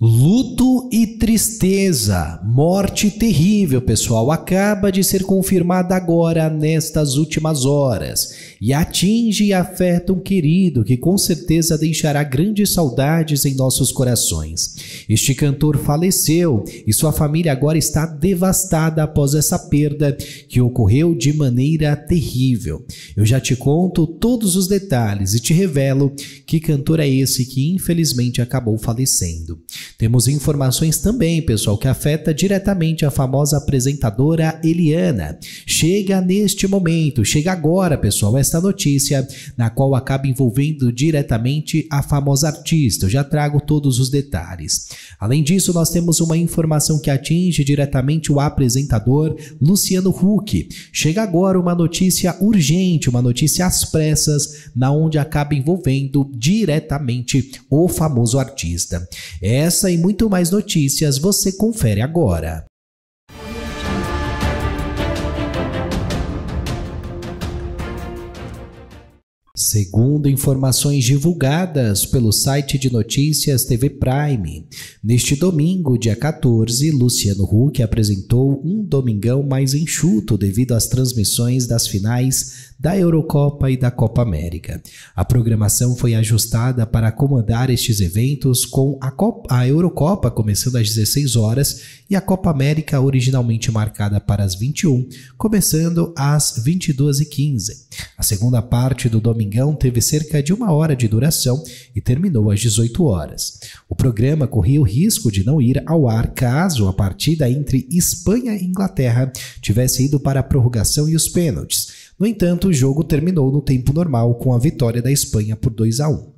Luto e tristeza, morte terrível, pessoal, acaba de ser confirmada agora nestas últimas horas e atinge e afeta um querido que com certeza deixará grandes saudades em nossos corações. Este cantor faleceu e sua família agora está devastada após essa perda que ocorreu de maneira terrível. Eu já te conto todos os detalhes e te revelo que cantor é esse que infelizmente acabou falecendo. Temos informações também, pessoal, que afeta diretamente a famosa apresentadora Eliana. Chega neste momento, chega agora, pessoal, esta notícia, na qual acaba envolvendo diretamente a famosa artista. Eu já trago todos os detalhes. Além disso, nós temos uma informação que atinge diretamente o apresentador Luciano Huck. Chega agora uma notícia urgente, uma notícia às pressas, na onde acaba envolvendo diretamente o famoso artista. Essa essa e muito mais notícias você confere agora. Segundo informações divulgadas pelo site de notícias TV Prime, neste domingo, dia 14, Luciano Huck apresentou um domingão mais enxuto devido às transmissões das finais da Eurocopa e da Copa América. A programação foi ajustada para acomodar estes eventos, com a, Copa, a Eurocopa começando às 16 horas e a Copa América originalmente marcada para as 21, começando às 22h15. A segunda parte do Domingão teve cerca de uma hora de duração e terminou às 18 horas. O programa corria o risco de não ir ao ar caso a partida entre Espanha e Inglaterra tivesse ido para a prorrogação e os pênaltis no entanto, o jogo terminou no tempo normal com a vitória da Espanha por 2 a 1.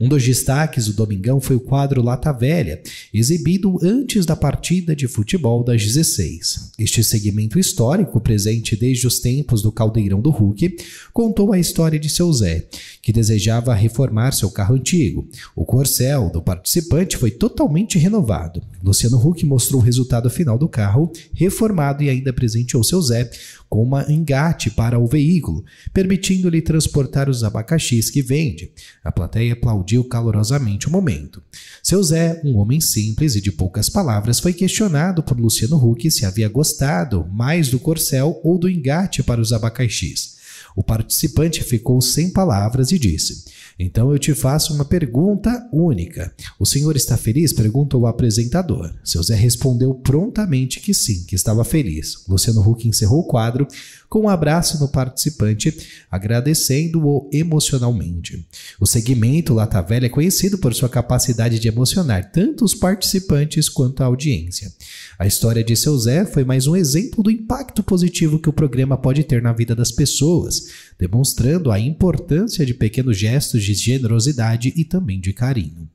Um dos destaques do Domingão foi o quadro Lata Velha, exibido antes da partida de futebol das 16. Este segmento histórico, presente desde os tempos do Caldeirão do Hulk, contou a história de seu Zé, que desejava reformar seu carro antigo. O corcel do participante foi totalmente renovado. Luciano Huck mostrou o resultado final do carro, reformado e ainda presenteou seu Zé com uma engate para o veículo, permitindo-lhe transportar os abacaxis que vende. A plateia aplaudiu calorosamente o momento. Seu Zé, um homem simples e de poucas palavras, foi questionado por Luciano Huck se havia gostado mais do corcel ou do engate para os abacaxis. O participante ficou sem palavras e disse: Então eu te faço uma pergunta única. O senhor está feliz? perguntou o apresentador. Seu Zé respondeu prontamente que sim, que estava feliz. Luciano Huck encerrou o quadro, com um abraço no participante, agradecendo-o emocionalmente. O segmento Lata Velha é conhecido por sua capacidade de emocionar tanto os participantes quanto a audiência. A história de seu Zé foi mais um exemplo do impacto positivo que o programa pode ter na vida das pessoas, demonstrando a importância de pequenos gestos de generosidade e também de carinho.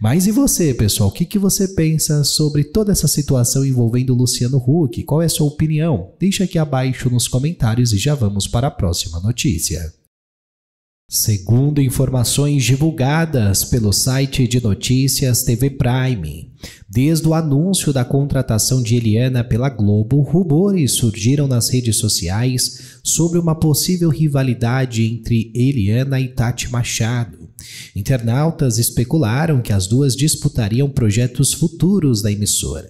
Mas e você, pessoal? O que, que você pensa sobre toda essa situação envolvendo Luciano Huck? Qual é a sua opinião? Deixa aqui abaixo nos comentários comentários e já vamos para a próxima notícia. Segundo informações divulgadas pelo site de notícias TV Prime, desde o anúncio da contratação de Eliana pela Globo, rumores surgiram nas redes sociais sobre uma possível rivalidade entre Eliana e Tati Machado. Internautas especularam que as duas disputariam projetos futuros da emissora.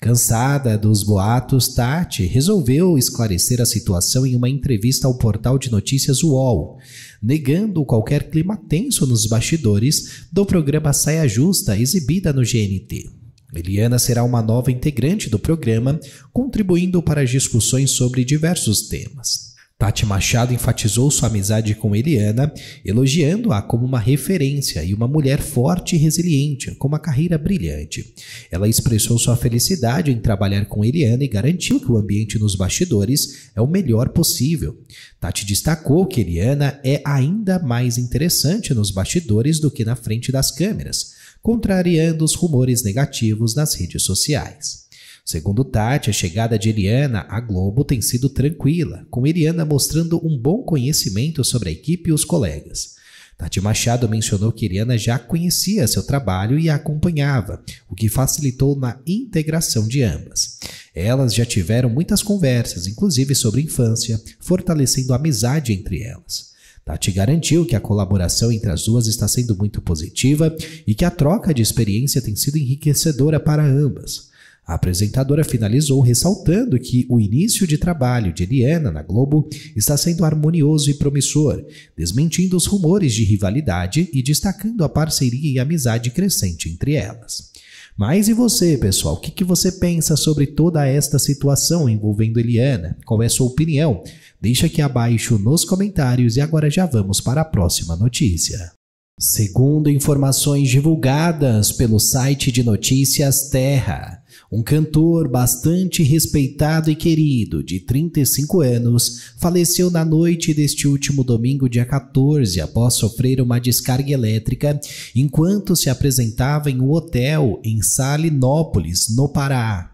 Cansada dos boatos, Tati resolveu esclarecer a situação em uma entrevista ao portal de notícias UOL, negando qualquer clima tenso nos bastidores do programa Saia Justa exibida no GNT. Eliana será uma nova integrante do programa, contribuindo para as discussões sobre diversos temas. Tati Machado enfatizou sua amizade com Eliana, elogiando-a como uma referência e uma mulher forte e resiliente, com uma carreira brilhante. Ela expressou sua felicidade em trabalhar com Eliana e garantiu que o ambiente nos bastidores é o melhor possível. Tati destacou que Eliana é ainda mais interessante nos bastidores do que na frente das câmeras, contrariando os rumores negativos nas redes sociais. Segundo Tati, a chegada de Eliana à Globo tem sido tranquila, com Eliana mostrando um bom conhecimento sobre a equipe e os colegas. Tati Machado mencionou que Eliana já conhecia seu trabalho e a acompanhava, o que facilitou na integração de ambas. Elas já tiveram muitas conversas, inclusive sobre infância, fortalecendo a amizade entre elas. Tati garantiu que a colaboração entre as duas está sendo muito positiva e que a troca de experiência tem sido enriquecedora para ambas. A apresentadora finalizou ressaltando que o início de trabalho de Eliana na Globo está sendo harmonioso e promissor, desmentindo os rumores de rivalidade e destacando a parceria e amizade crescente entre elas. Mas e você, pessoal? O que, que você pensa sobre toda esta situação envolvendo Eliana? Qual é sua opinião? Deixa aqui abaixo nos comentários e agora já vamos para a próxima notícia. Segundo informações divulgadas pelo site de notícias Terra, um cantor bastante respeitado e querido, de 35 anos, faleceu na noite deste último domingo, dia 14, após sofrer uma descarga elétrica enquanto se apresentava em um hotel em Salinópolis, no Pará.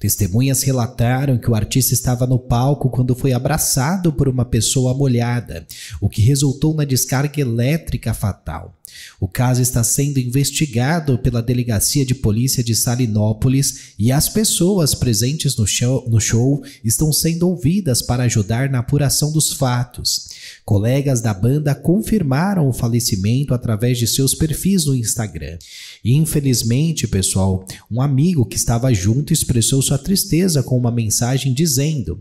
Testemunhas relataram que o artista estava no palco quando foi abraçado por uma pessoa molhada, o que resultou na descarga elétrica fatal. O caso está sendo investigado pela Delegacia de Polícia de Salinópolis e as pessoas presentes no show, no show estão sendo ouvidas para ajudar na apuração dos fatos. Colegas da banda confirmaram o falecimento através de seus perfis no Instagram. infelizmente, pessoal, um amigo que estava junto expressou sua tristeza com uma mensagem dizendo: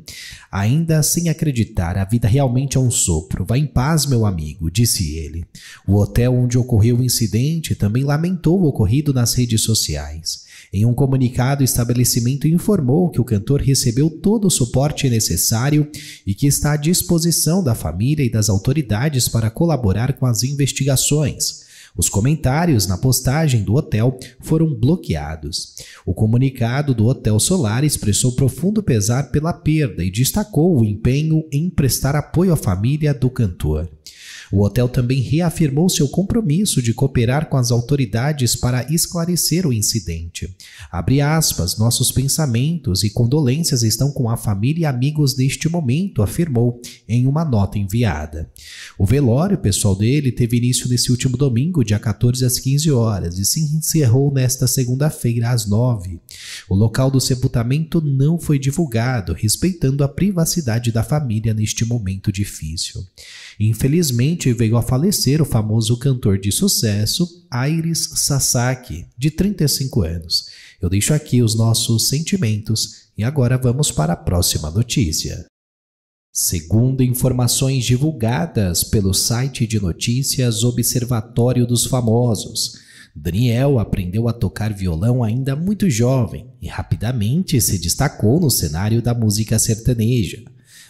Ainda sem acreditar, a vida realmente é um sopro. Vá em paz, meu amigo, disse ele. O hotel onde ocorreu o incidente também lamentou o ocorrido nas redes sociais. Em um comunicado, o estabelecimento informou que o cantor recebeu todo o suporte necessário e que está à disposição da família e das autoridades para colaborar com as investigações. Os comentários na postagem do hotel foram bloqueados. O comunicado do Hotel Solar expressou profundo pesar pela perda e destacou o empenho em prestar apoio à família do cantor. O hotel também reafirmou seu compromisso de cooperar com as autoridades para esclarecer o incidente. Abre aspas, nossos pensamentos e condolências estão com a família e amigos neste momento, afirmou em uma nota enviada. O velório pessoal dele teve início nesse último domingo, dia 14 às 15 horas, e se encerrou nesta segunda-feira às 9. O local do sepultamento não foi divulgado, respeitando a privacidade da família neste momento difícil. Infelizmente, veio a falecer o famoso cantor de sucesso Aires Sasaki, de 35 anos. Eu deixo aqui os nossos sentimentos e agora vamos para a próxima notícia. Segundo informações divulgadas pelo site de notícias Observatório dos Famosos, Daniel aprendeu a tocar violão ainda muito jovem e rapidamente se destacou no cenário da música sertaneja.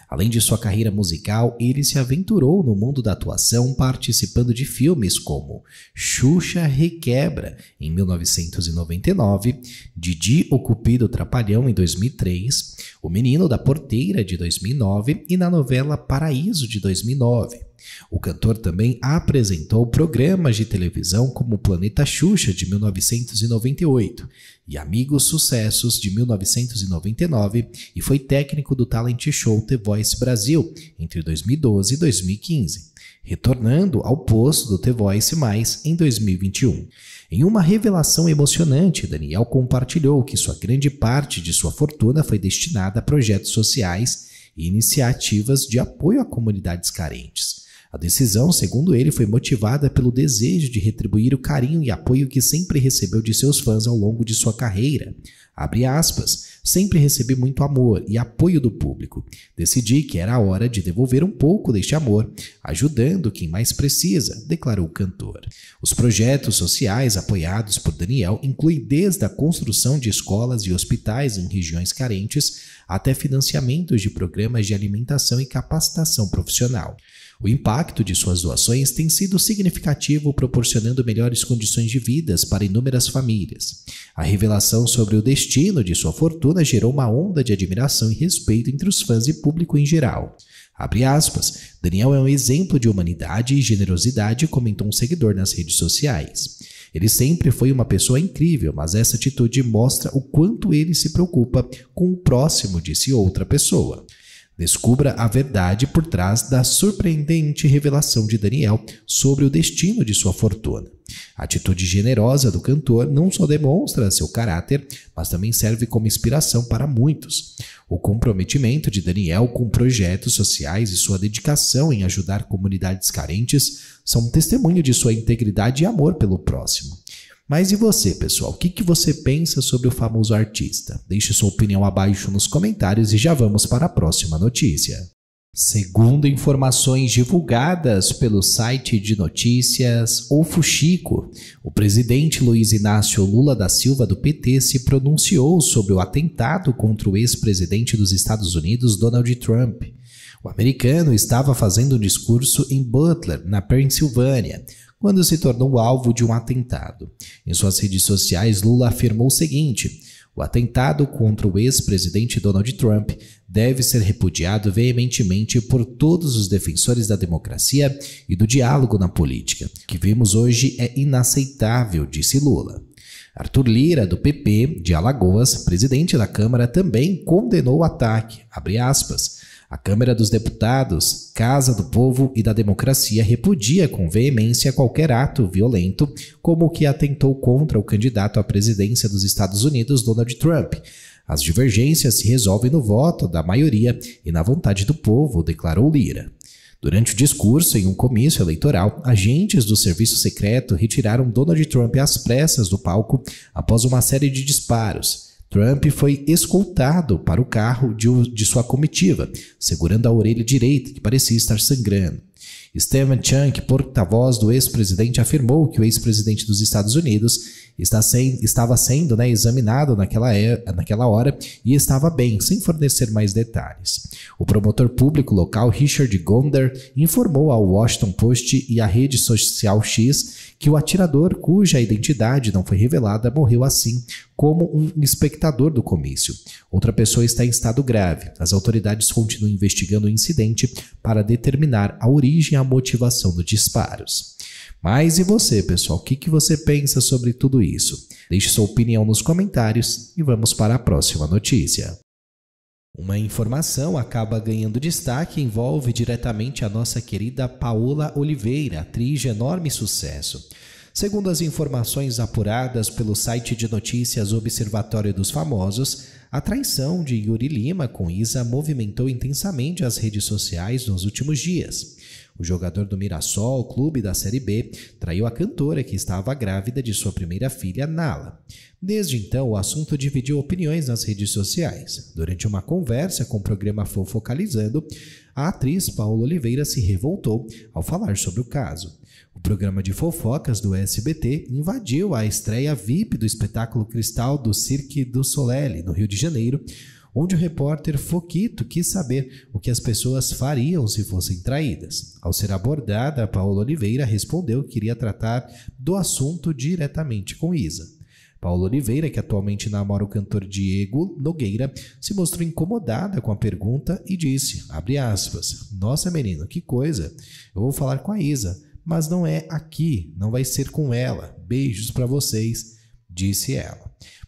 Além de sua carreira musical, ele se aventurou no mundo da atuação participando de filmes como Xuxa Requebra, em 1999, Didi o Cupido Trapalhão, em 2003, O Menino da Porteira, de 2009 e na novela Paraíso, de 2009. O cantor também apresentou programas de televisão como Planeta Xuxa de 1998 e Amigos Sucessos de 1999 e foi técnico do talent show The Voice Brasil entre 2012 e 2015, retornando ao posto do The Voice Mais em 2021. Em uma revelação emocionante, Daniel compartilhou que sua grande parte de sua fortuna foi destinada a projetos sociais e iniciativas de apoio a comunidades carentes. A decisão, segundo ele, foi motivada pelo desejo de retribuir o carinho e apoio que sempre recebeu de seus fãs ao longo de sua carreira. Abre aspas, sempre recebi muito amor e apoio do público. Decidi que era a hora de devolver um pouco deste amor, ajudando quem mais precisa, declarou o cantor. Os projetos sociais apoiados por Daniel incluem desde a construção de escolas e hospitais em regiões carentes até financiamentos de programas de alimentação e capacitação profissional. O impacto de suas doações tem sido significativo, proporcionando melhores condições de vidas para inúmeras famílias. A revelação sobre o destino de sua fortuna gerou uma onda de admiração e respeito entre os fãs e público em geral. Aspas, Daniel é um exemplo de humanidade e generosidade, comentou um seguidor nas redes sociais. Ele sempre foi uma pessoa incrível, mas essa atitude mostra o quanto ele se preocupa com o próximo, disse outra pessoa. Descubra a verdade por trás da surpreendente revelação de Daniel sobre o destino de sua fortuna. A atitude generosa do cantor não só demonstra seu caráter, mas também serve como inspiração para muitos. O comprometimento de Daniel com projetos sociais e sua dedicação em ajudar comunidades carentes são um testemunho de sua integridade e amor pelo próximo. Mas e você, pessoal? O que, que você pensa sobre o famoso artista? Deixe sua opinião abaixo nos comentários e já vamos para a próxima notícia. Segundo informações divulgadas pelo site de notícias O Fuxico, o presidente Luiz Inácio Lula da Silva do PT se pronunciou sobre o atentado contra o ex-presidente dos Estados Unidos, Donald Trump. O americano estava fazendo um discurso em Butler, na Pensilvânia, quando se tornou alvo de um atentado. Em suas redes sociais, Lula afirmou o seguinte: o atentado contra o ex-presidente Donald Trump deve ser repudiado veementemente por todos os defensores da democracia e do diálogo na política. O que vemos hoje é inaceitável, disse Lula. Arthur Lira, do PP de Alagoas, presidente da Câmara, também condenou o ataque. A Câmara dos Deputados, Casa do Povo e da Democracia repudia com veemência qualquer ato violento, como o que atentou contra o candidato à presidência dos Estados Unidos, Donald Trump. As divergências se resolvem no voto da maioria e na vontade do povo, declarou Lira. Durante o discurso em um comício eleitoral, agentes do serviço secreto retiraram Donald Trump às pressas do palco após uma série de disparos. Trump foi escoltado para o carro de, sua comitiva, segurando a orelha direita, que parecia estar sangrando. Stephen Chang, porta-voz do ex-presidente, afirmou que o ex-presidente dos Estados Unidos está sem, estava sendo né, examinado naquela, é, naquela hora e estava bem, sem fornecer mais detalhes. O promotor público local Richard Gonder informou ao Washington Post e à rede social X que o atirador, cuja identidade não foi revelada, morreu assim, como um espectador do comício. Outra pessoa está em estado grave. As autoridades continuam investigando o incidente para determinar a origem e a motivação dos disparos. Mas e você, pessoal? O que, que você pensa sobre tudo isso? Deixe sua opinião nos comentários e vamos para a próxima notícia. Uma informação acaba ganhando destaque e envolve diretamente a nossa querida Paola Oliveira, atriz de enorme sucesso. Segundo as informações apuradas pelo site de notícias Observatório dos Famosos, a traição de Yuri Lima com Isa movimentou intensamente as redes sociais nos últimos dias. O jogador do Mirassol, clube da Série B, traiu a cantora que estava grávida de sua primeira filha, Nala. Desde então, o assunto dividiu opiniões nas redes sociais. Durante uma conversa com o programa Fofocalizando, a atriz Paula Oliveira se revoltou ao falar sobre o caso. O programa de fofocas do SBT invadiu a estreia VIP do espetáculo Cristal do Cirque du Soleil, no Rio de Janeiro, onde o repórter Foquito quis saber o que as pessoas fariam se fossem traídas. Ao ser abordada, Paula Oliveira respondeu que iria tratar do assunto diretamente com Isa. Paulo Oliveira, que atualmente namora o cantor Diego Nogueira, se mostrou incomodada com a pergunta e disse, aspas, Nossa menina, que coisa. Eu vou falar com a Isa, mas não é aqui, não vai ser com ela. Beijos para vocês, disse ela.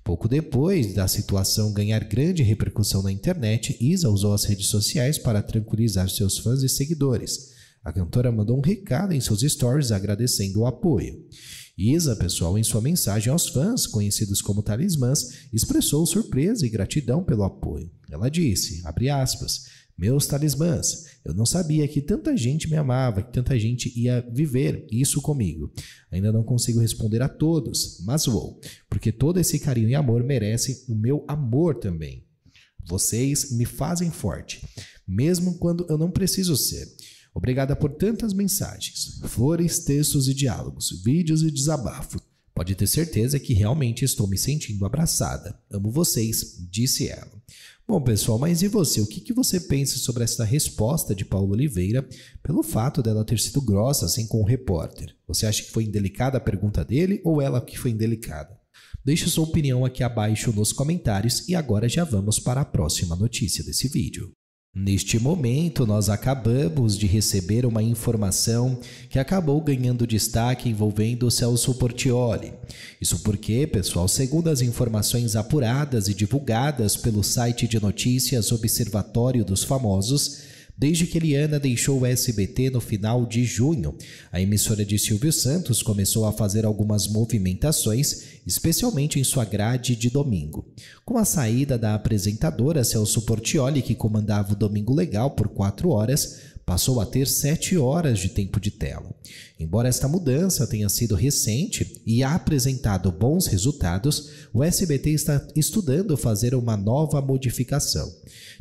Pouco depois da situação ganhar grande repercussão na internet, Isa usou as redes sociais para tranquilizar seus fãs e seguidores. A cantora mandou um recado em seus stories agradecendo o apoio. Isa, pessoal, em sua mensagem aos fãs, conhecidos como talismãs, expressou surpresa e gratidão pelo apoio. Ela disse, aspas, meus talismãs. Eu não sabia que tanta gente me amava, que tanta gente ia viver isso comigo. Ainda não consigo responder a todos, mas vou, porque todo esse carinho e amor merece o meu amor também. Vocês me fazem forte, mesmo quando eu não preciso ser. Obrigada por tantas mensagens, flores, textos e diálogos, vídeos e desabafo. Pode ter certeza que realmente estou me sentindo abraçada. Amo vocês, disse ela. Bom, pessoal, mas e você? O que, que você pensa sobre essa resposta de Paulo Oliveira pelo fato dela ter sido grossa assim com o repórter? Você acha que foi indelicada a pergunta dele ou ela que foi indelicada? Deixe sua opinião aqui abaixo nos comentários e agora já vamos para a próxima notícia desse vídeo. Neste momento, nós acabamos de receber uma informação que acabou ganhando destaque envolvendo o Celso Portioli. Isso porque, pessoal, segundo as informações apuradas e divulgadas pelo site de notícias Observatório dos Famosos, Desde que Eliana deixou o SBT no final de junho, a emissora de Silvio Santos começou a fazer algumas movimentações, especialmente em sua grade de domingo. Com a saída da apresentadora Celso Portioli, que comandava o Domingo Legal por quatro horas, passou a ter 7 horas de tempo de tela. Embora esta mudança tenha sido recente e apresentado bons resultados, o SBT está estudando fazer uma nova modificação.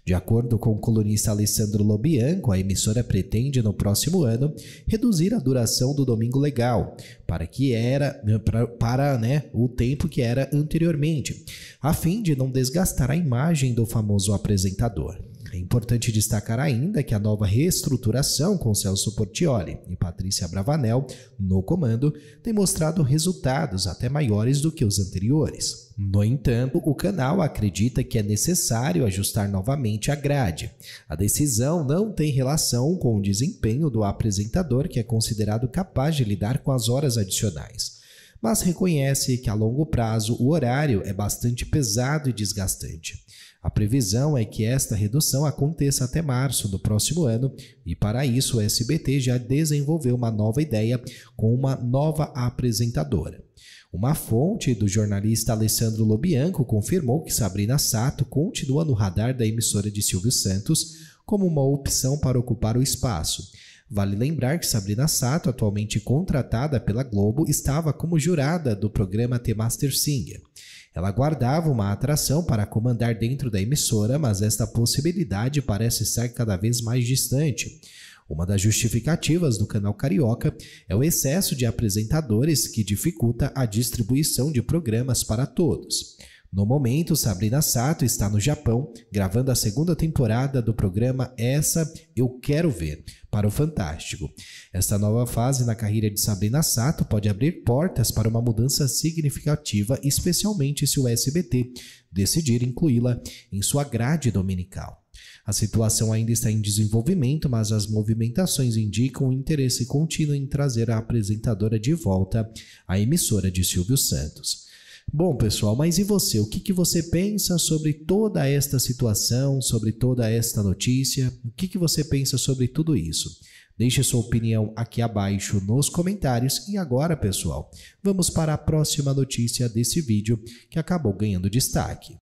De acordo com o colunista Alessandro Lobianco, a emissora pretende no próximo ano reduzir a duração do Domingo Legal para que era para, para né, o tempo que era anteriormente, a fim de não desgastar a imagem do famoso apresentador. É importante destacar ainda que a nova reestruturação com Celso Portioli e Patrícia Bravanel no comando tem mostrado resultados até maiores do que os anteriores. No entanto, o canal acredita que é necessário ajustar novamente a grade. A decisão não tem relação com o desempenho do apresentador, que é considerado capaz de lidar com as horas adicionais mas reconhece que a longo prazo o horário é bastante pesado e desgastante. A previsão é que esta redução aconteça até março do próximo ano e, para isso, o SBT já desenvolveu uma nova ideia com uma nova apresentadora. Uma fonte do jornalista Alessandro Lobianco confirmou que Sabrina Sato continua no radar da emissora de Silvio Santos como uma opção para ocupar o espaço. Vale lembrar que Sabrina Sato, atualmente contratada pela Globo, estava como jurada do programa The Master Singer. Ela guardava uma atração para comandar dentro da emissora, mas esta possibilidade parece estar cada vez mais distante. Uma das justificativas do canal carioca é o excesso de apresentadores que dificulta a distribuição de programas para todos. No momento, Sabrina Sato está no Japão gravando a segunda temporada do programa Essa Eu Quero Ver para o Fantástico. Esta nova fase na carreira de Sabrina Sato pode abrir portas para uma mudança significativa, especialmente se o SBT decidir incluí-la em sua grade dominical. A situação ainda está em desenvolvimento, mas as movimentações indicam um interesse contínuo em trazer a apresentadora de volta à emissora de Silvio Santos. Bom, pessoal, mas e você? O que, que você pensa sobre toda esta situação, sobre toda esta notícia? O que, que você pensa sobre tudo isso? Deixe sua opinião aqui abaixo nos comentários. E agora, pessoal, vamos para a próxima notícia desse vídeo que acabou ganhando destaque.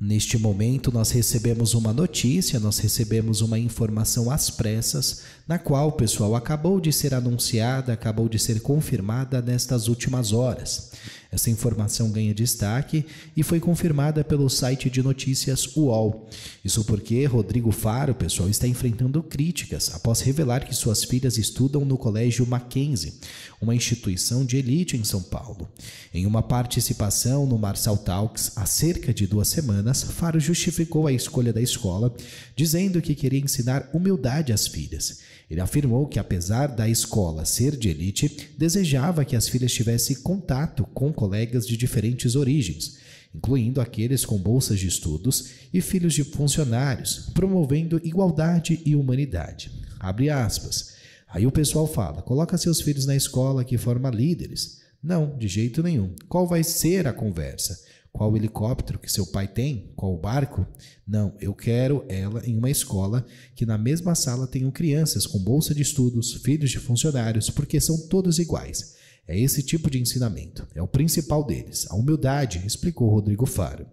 Neste momento, nós recebemos uma notícia, nós recebemos uma informação às pressas, na qual, pessoal, acabou de ser anunciada, acabou de ser confirmada nestas últimas horas. Essa informação ganha destaque e foi confirmada pelo site de notícias UOL. Isso porque Rodrigo Faro, pessoal, está enfrentando críticas após revelar que suas filhas estudam no Colégio Mackenzie, uma instituição de elite em São Paulo. Em uma participação no Marcel Talks há cerca de duas semanas, Faro justificou a escolha da escola, dizendo que queria ensinar humildade às filhas. Ele afirmou que, apesar da escola ser de elite, desejava que as filhas tivessem contato com colegas de diferentes origens, incluindo aqueles com bolsas de estudos e filhos de funcionários, promovendo igualdade e humanidade. Abre aspas. Aí o pessoal fala: coloca seus filhos na escola que forma líderes. Não, de jeito nenhum. Qual vai ser a conversa? qual o helicóptero que seu pai tem, qual o barco. Não, eu quero ela em uma escola que na mesma sala tenham crianças com bolsa de estudos, filhos de funcionários, porque são todos iguais. É esse tipo de ensinamento, é o principal deles, a humildade, explicou Rodrigo Faro.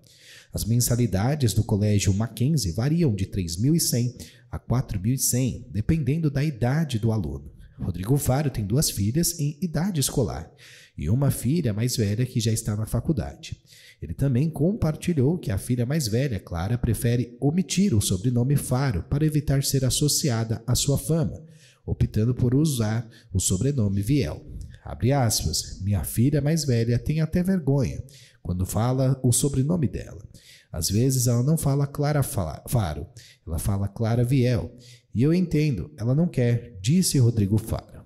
As mensalidades do Colégio Mackenzie variam de 3.100 a 4.100, dependendo da idade do aluno. Rodrigo Faro tem duas filhas em idade escolar e uma filha mais velha que já está na faculdade. Ele também compartilhou que a filha mais velha, Clara, prefere omitir o sobrenome Faro para evitar ser associada à sua fama, optando por usar o sobrenome Viel. Abre aspas. Minha filha mais velha tem até vergonha quando fala o sobrenome dela. Às vezes ela não fala Clara Faro, ela fala Clara Viel. E eu entendo, ela não quer, disse Rodrigo Fábio.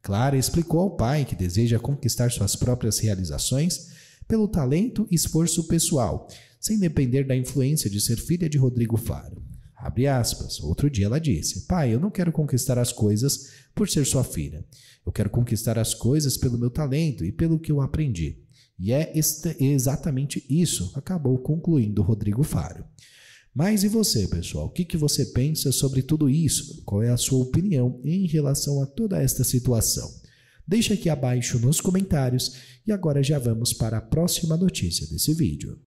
Clara explicou ao pai que deseja conquistar suas próprias realizações pelo talento e esforço pessoal, sem depender da influência de ser filha de Rodrigo Faro. Abre aspas. Outro dia ela disse: Pai, eu não quero conquistar as coisas por ser sua filha. Eu quero conquistar as coisas pelo meu talento e pelo que eu aprendi. E é exatamente isso, acabou concluindo Rodrigo Faro. Mas e você, pessoal? O que, que você pensa sobre tudo isso? Qual é a sua opinião em relação a toda esta situação? Deixa aqui abaixo nos comentários e agora já vamos para a próxima notícia desse vídeo.